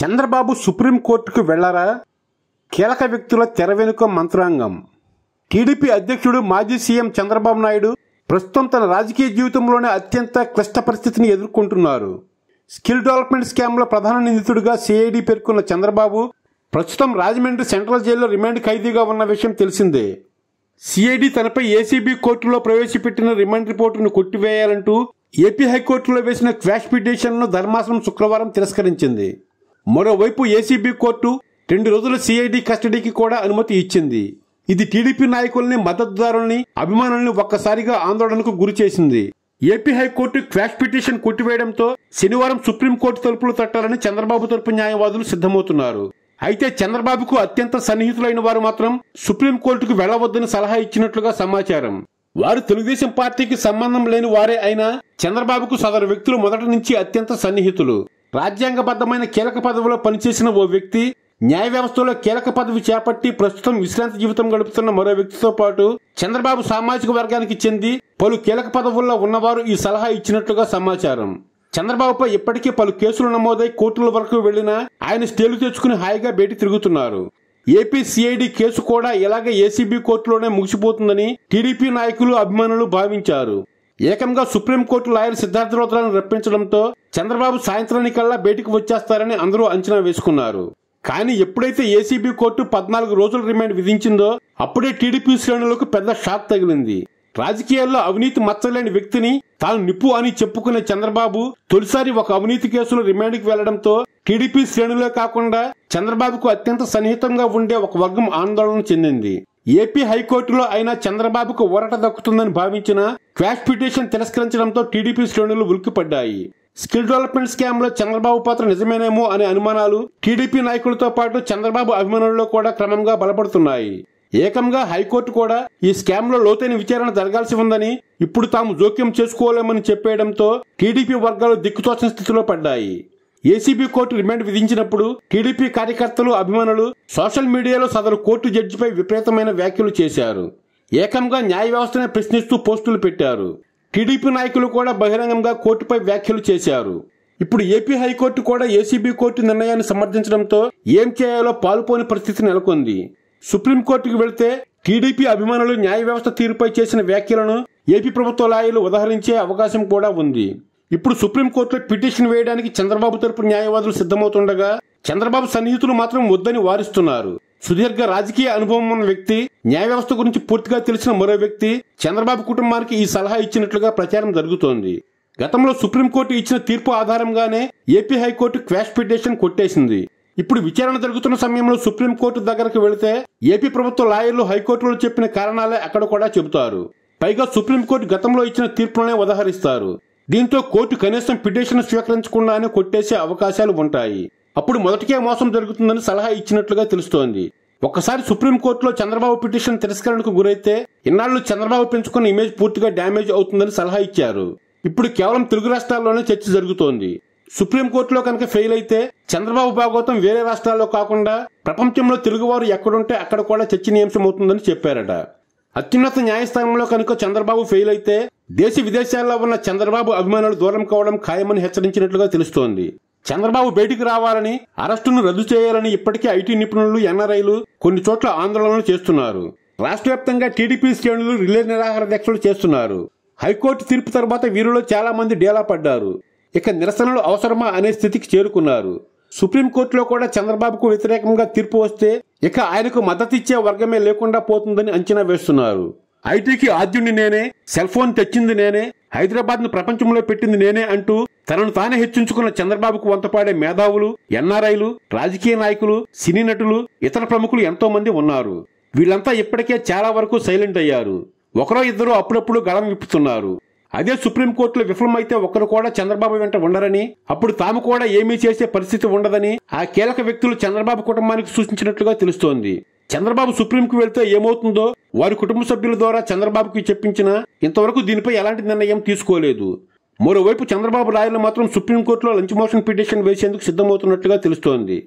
చంద్రబాబు సుప్రీంకోర్టుకు వెళ్లరా కీలక వ్యక్తుల తెర వెనుక మంత్రాంగం టీడీపీ అధ్యక్షుడు మాజీ సీఎం చంద్రబాబు నాయుడు ప్రస్తుతం తన రాజకీయ జీవితంలోనే అత్యంత క్లిష్ట పరిస్థితిని ఎదుర్కొంటున్నారు స్కిల్ డెవలప్మెంట్ స్కామ్లో ప్రధాన నిందితుడిగా సిఐడి పేర్కొన్న చంద్రబాబు ప్రస్తుతం రాజమండ్రి సెంట్రల్ జైల్లో రిమాండ్ ఖైదీగా ఉన్న విషయం తెలిసిందే సిఐడి తనపై ఏసీబీ కోర్టులో ప్రవేశపెట్టిన రిమాండ్ రిపోర్టును కొట్టివేయాలంటూ ఏపీ హైకోర్టులో వేసిన క్వాష్ పిటిషన్ను ధర్మాసనం శుక్రవారం తిరస్కరించింది మరోవైపు ఏసీబీ కోర్టు రెండు రోజుల సిఐడి కస్టడీకి కూడా అనుమతి ఇచ్చింది ఇది టీడీపీ నాయకుల్ని మద్దతుదారుల్ని అభిమానుల్ని ఒక్కసారిగా ఆందోళనకు గురిచేసింది ఏపీ హైకోర్టు క్వాష్ పిటిషన్ కొట్టివేయడంతో శనివారం సుప్రీంకోర్టు తలుపులు తట్టాలని చంద్రబాబు తరపు న్యాయవాదులు సిద్ధమవుతున్నారు అయితే చంద్రబాబుకు అత్యంత సన్నిహితులైన వారు మాత్రం సుప్రీంకోర్టుకు వెళ్లవద్దని సలహా ఇచ్చినట్లుగా సమాచారం వారు తెలుగుదేశం పార్టీకి సంబంధం లేని వారే అయినా చంద్రబాబుకు సదరు వ్యక్తులు మొదటి నుంచి అత్యంత సన్నిహితులు రాజ్యాంగబద్ధమైన కీలక పదవిలో పనిచేసిన ఓ వ్యక్తి న్యాయ వ్యవస్థలో కీలక పదవి చేపట్టి ప్రస్తుతం విశ్రాంతి జీవితం గడుపుతున్న మరో వ్యక్తితో పాటు చంద్రబాబు సామాజిక వర్గానికి చెంది పలు కీలక పదవుల్లో ఉన్నవారు ఈ సలహా ఇచ్చినట్లుగా సమాచారం చంద్రబాబుపై ఇప్పటికే పలు కేసులు నమోదై కోర్టుల వరకు వెళ్లినా ఆయన స్టేలు తెచ్చుకుని హాయిగా బయట తిరుగుతున్నారు ఏపీ సిఐడి కేసు కూడా ఇలాగే ఏసీబీ కోర్టులోనే ముగిసిపోతుందని టీడీపీ నాయకులు అభిమానులు భావించారు ఏకంగా సుప్రీంకోర్టు లాయర్ సిద్ధార్థ రోత్రాను రప్పించడంతో చంద్రబాబు సాయంత్రానికల్లా బయటికి వచ్చేస్తారని అందరూ అంచనా వేసుకున్నారు కానీ ఎప్పుడైతే ఏసీబీ కోర్టు పద్నాలుగు రోజుల రిమాండ్ విధించిందో అప్పుడే టీడీపీ శ్రేణులకు పెద్ద షాక్ తగిలింది రాజకీయాల్లో అవినీతి మచ్చలేని వ్యక్తిని తాను నిప్పు అని చెప్పుకునే చంద్రబాబు తొలిసారి ఒక అవినీతి కేసులో రిమాండ్కి వెళ్లడంతో టీడీపీ శ్రేణులే కాకుండా చంద్రబాబుకు అత్యంత సన్నిహితంగా ఉండే ఒక వర్గం ఆందోళన చెందింది ఏపీ హైకోర్టులో అయినా చంద్రబాబుకు ఊరట దక్కుతుందని భావించిన క్వాష్ పిటిషన్ తిరస్కరించడంతో టీడీపీ శ్రేణులు ఉలిక్కిపడ్డాయి స్కిల్ డెవలప్మెంట్ స్కామ్ లో చంద్రబాబు పాత్ర నిజమేనేమో అనే అనుమానాలు టీడీపీ నాయకులతో పాటు చంద్రబాబు అభిమానుల్లో కూడా క్రమంగా బలపడుతున్నాయి ఏకంగా హైకోర్టు కూడా ఈ స్కామ్ లో లోతైన విచారణ జరగాల్సి ఉందని ఇప్పుడు తాము జోక్యం చేసుకోలేమని చెప్పేయడంతో టీడీపీ వర్గాలు దిక్కుతోచిన స్థితిలో పడ్డాయి ఏసీబీ కోర్టు రిమాండ్ విధించినప్పుడు టీడీపీ కార్యకర్తలు అభిమానులు సోషల్ మీడియాలో సదరు కోర్టు జడ్జిపై విపరీతమైన వ్యాఖ్యలు చేశారు ఏకంగా న్యాయ వ్యవస్థనే ప్రశ్నిస్తూ పోస్టులు పెట్టారు టీడీపీ నాయకులు కూడా బహిరంగంగా కోర్టుపై వ్యాఖ్యలు చేశారు ఇప్పుడు ఏపీ హైకోర్టు కూడా ఏసీబీ కోర్టు నిర్ణయాన్ని సమర్థించడంతో ఏం చేయాలో పాల్పోని పరిస్థితి నెలకొంది సుప్రీంకోర్టుకు వెళితే టీడీపీ అభిమానులు న్యాయ వ్యవస్థ తీరుపై చేసిన వ్యాఖ్యలను ఏపీ ప్రభుత్వ లాయలు ఉదహరించే అవకాశం కూడా ఉంది ఇప్పుడు సుప్రీంకోర్టులో పిటిషన్ వేయడానికి చంద్రబాబు తరపు న్యాయవాదులు సిద్ధమవుతుండగా చంద్రబాబు సన్నిహితులు మాత్రం వద్దని వారిస్తున్నారు సుదీర్ఘ రాజకీయ అనుభవం ఉన్న వ్యక్తి న్యాయ వ్యవస్థ గురించి పూర్తిగా తెలిసిన మరో వ్యక్తి చంద్రబాబు కుటుంబానికి ఈ సలహా ఇచ్చినట్లుగా ప్రచారం జరుగుతోంది గతంలో సుప్రీంకోర్టు ఇచ్చిన తీర్పు ఆధారంగానే ఏపీ హైకోర్టు క్వాష్ పిటిషన్ కొట్టేసింది ఇప్పుడు విచారణ జరుగుతున్న సమయంలో సుప్రీంకోర్టు దగ్గరకు వెళితే ఏపీ ప్రభుత్వ లాయర్లు హైకోర్టులో చెప్పిన కారణాలే అక్కడ కూడా చెబుతారు పైగా సుప్రీంకోర్టు గతంలో ఇచ్చిన తీర్పులనే ఉదహరిస్తారు దీంతో కోర్టు కనీసం పిటిషన్ స్వీకరించకుండానే కొట్టేసే అవకాశాలు ఉంటాయి అప్పుడు మొదటికే మోసం జరుగుతుందని సలహా ఇచ్చినట్లుగా తెలుస్తోంది ఒకసారి సుప్రీంకోర్టులో చంద్రబాబు పిటిషన్ తిరస్కరణకు గురైతే ఇన్నాళ్లు చంద్రబాబు పెంచుకున్న ఇమేజ్ పూర్తిగా డ్యామేజ్ అవుతుందని సలహా ఇచ్చారు ఇప్పుడు కేవలం తెలుగు రాష్ట్రాల్లోనే చర్చ జరుగుతోంది సుప్రీంకోర్టులో కనుక ఫెయిల్ అయితే చంద్రబాబు భాగోతం వేరే రాష్ట్రాల్లో కాకుండా ప్రపంచంలో తెలుగువారు ఎక్కడుంటే అక్కడ కూడా అవుతుందని చెప్పారట అత్యున్నత న్యాయస్థానంలో కనుక చంద్రబాబు ఫెయిల్ అయితే దేశ విదేశాల్లో ఉన్న చంద్రబాబు అభిమానులు దూరం కావడం ఖాయమని హెచ్చరించినట్లుగా తెలుస్తోంది చంద్రబాబు బయటికి రావాలని అరెస్టును రద్దు చేయాలని ఇప్పటికే ఐటీ నిపుణులు ఎన్ఆర్ఐలు కొన్ని చోట్ల ఆందోళనలు చేస్తున్నారు రాష్ట్ర వ్యాప్తంగా టీడీపీ శ్రేణులు రిలే నిరాహార దీక్షలు చేస్తున్నారు హైకోర్టు తీర్పు తర్వాత వీరిలో చాలా మంది డేలా పడ్డారు ఇక నిరసనలు అవసరమా అనే స్థితికి చేరుకున్నారు సుప్రీంకోర్టులో కూడా చంద్రబాబుకు వ్యతిరేకంగా తీర్పు వస్తే ఇక ఆయనకు మద్దతిచ్చే వర్గమే లేకుండా పోతుందని అంచనా వేస్తున్నారు ఐటీకి ఆద్యుణ్ణి నేనే సెల్ ఫోన్ తెచ్చింది నేనే హైదరాబాద్ను ప్రపంచంలో పెట్టింది నేనే అంటూ తనను తానే హెచ్చించుకున్న చంద్రబాబుకు వంతపాడే మేధావులు ఎన్ఆర్ఐలు రాజకీయ నాయకులు సినీ నటులు ఇతర ప్రముఖులు ఎంతో మంది ఉన్నారు వీళ్ళంతా ఇప్పటికే చాలా వరకు సైలెంట్ అయ్యారు ఒకరో ఇద్దరు అప్పుడప్పుడు గళం విప్పుతున్నారు అదే సుప్రీంకోర్టులో విఫలమైతే ఒకరు కూడా చంద్రబాబు వెంట ఉండరని అప్పుడు తాము కూడా ఏమీ చేసే పరిస్థితి ఉండదని ఆ కీలక వ్యక్తులు చంద్రబాబు కుటుంబానికి సూచించినట్లుగా తెలుస్తోంది చంద్రబాబు సుప్రీంకు వెళ్తే ఏమవుతుందో వారి కుటుంబ సభ్యుల ద్వారా చంద్రబాబుకి చెప్పించిన ఇంతవరకు దీనిపై ఎలాంటి నిర్ణయం తీసుకోలేదు మరోవైపు చంద్రబాబు రాయలు మాత్రం సుప్రీంకోర్టులో లంచ్ మోషన్ పిటిషన్ వేసేందుకు సిద్ధమవుతున్నట్లుగా తెలుస్తోంది